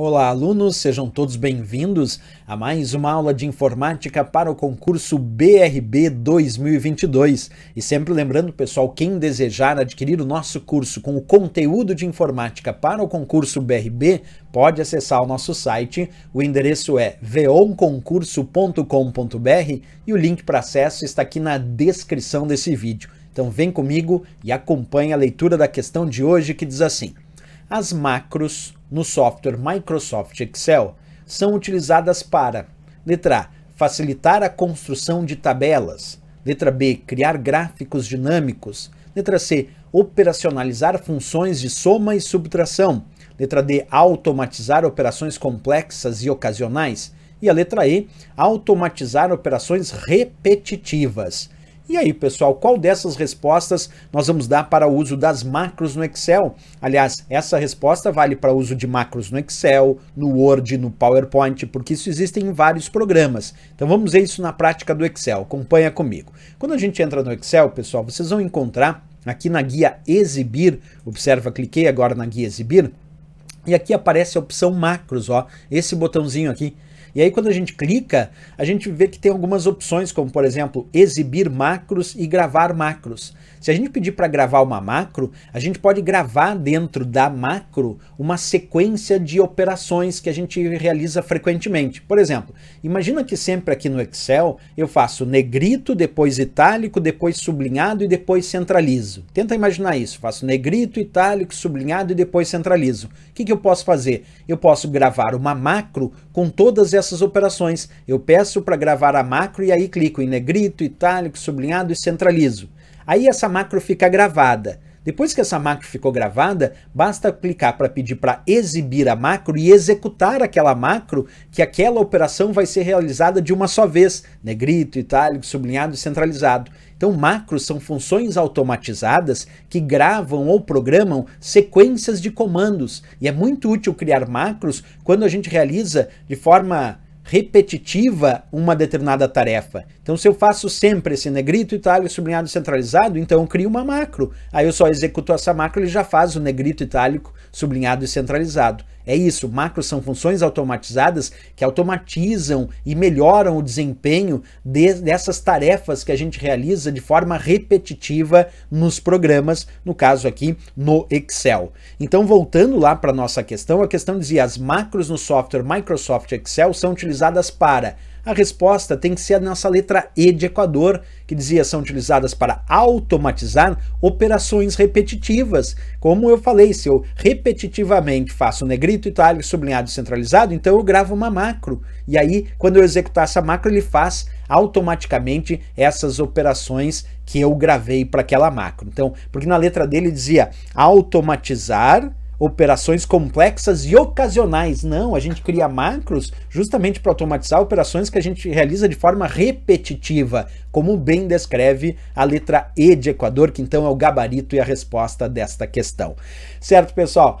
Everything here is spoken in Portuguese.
Olá, alunos, sejam todos bem-vindos a mais uma aula de informática para o concurso BRB 2022. E sempre lembrando, pessoal, quem desejar adquirir o nosso curso com o conteúdo de informática para o concurso BRB, pode acessar o nosso site. O endereço é veonconcurso.com.br e o link para acesso está aqui na descrição desse vídeo. Então vem comigo e acompanhe a leitura da questão de hoje que diz assim: as macros no software Microsoft Excel são utilizadas para: letra A, facilitar a construção de tabelas, letra B, criar gráficos dinâmicos, letra C, operacionalizar funções de soma e subtração, letra D, automatizar operações complexas e ocasionais, e a letra E, automatizar operações repetitivas. E aí, pessoal, qual dessas respostas nós vamos dar para o uso das macros no Excel? Aliás, essa resposta vale para o uso de macros no Excel, no Word, no PowerPoint, porque isso existe em vários programas. Então vamos ver isso na prática do Excel. Acompanha comigo. Quando a gente entra no Excel, pessoal, vocês vão encontrar aqui na guia Exibir, observa, cliquei agora na guia Exibir, e aqui aparece a opção macros, ó, esse botãozinho aqui e aí quando a gente clica, a gente vê que tem algumas opções, como por exemplo, exibir macros e gravar macros. Se a gente pedir para gravar uma macro, a gente pode gravar dentro da macro uma sequência de operações que a gente realiza frequentemente. Por exemplo, imagina que sempre aqui no Excel eu faço negrito, depois itálico, depois sublinhado e depois centralizo. Tenta imaginar isso, faço negrito, itálico, sublinhado e depois centralizo. O que, que eu posso fazer? Eu posso gravar uma macro com todas essas essas operações. Eu peço para gravar a macro e aí clico em negrito, itálico, sublinhado e centralizo. Aí essa macro fica gravada. Depois que essa macro ficou gravada, basta clicar para pedir para exibir a macro e executar aquela macro, que aquela operação vai ser realizada de uma só vez, negrito, itálico, sublinhado e centralizado. Então, macros são funções automatizadas que gravam ou programam sequências de comandos. E é muito útil criar macros quando a gente realiza de forma repetitiva uma determinada tarefa. Então, se eu faço sempre esse negrito, itálico, sublinhado, centralizado, então eu crio uma macro. Aí eu só executo essa macro, ele já faz o negrito, itálico, sublinhado e centralizado. É isso, macros são funções automatizadas que automatizam e melhoram o desempenho de, dessas tarefas que a gente realiza de forma repetitiva nos programas, no caso aqui no Excel. Então, voltando lá para nossa questão, a questão dizia: as macros no software Microsoft Excel são utilizadas para a resposta tem que ser a nossa letra E de Equador, que dizia são utilizadas para automatizar operações repetitivas. Como eu falei, se eu repetitivamente faço negrito, itálico, sublinhado e centralizado, então eu gravo uma macro. E aí, quando eu executar essa macro, ele faz automaticamente essas operações que eu gravei para aquela macro. Então, porque na letra dele dizia automatizar operações complexas e ocasionais. Não, a gente cria macros justamente para automatizar operações que a gente realiza de forma repetitiva, como bem descreve a letra E de Equador, que então é o gabarito e a resposta desta questão. Certo, pessoal?